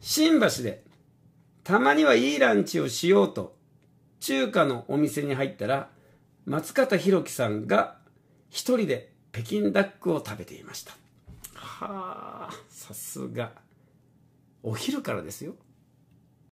新橋で、たまにはいいランチをしようと、中華のお店に入ったら、松方弘樹さんが一人で北京ダックを食べていました。はあ、さすが。お昼からですよ。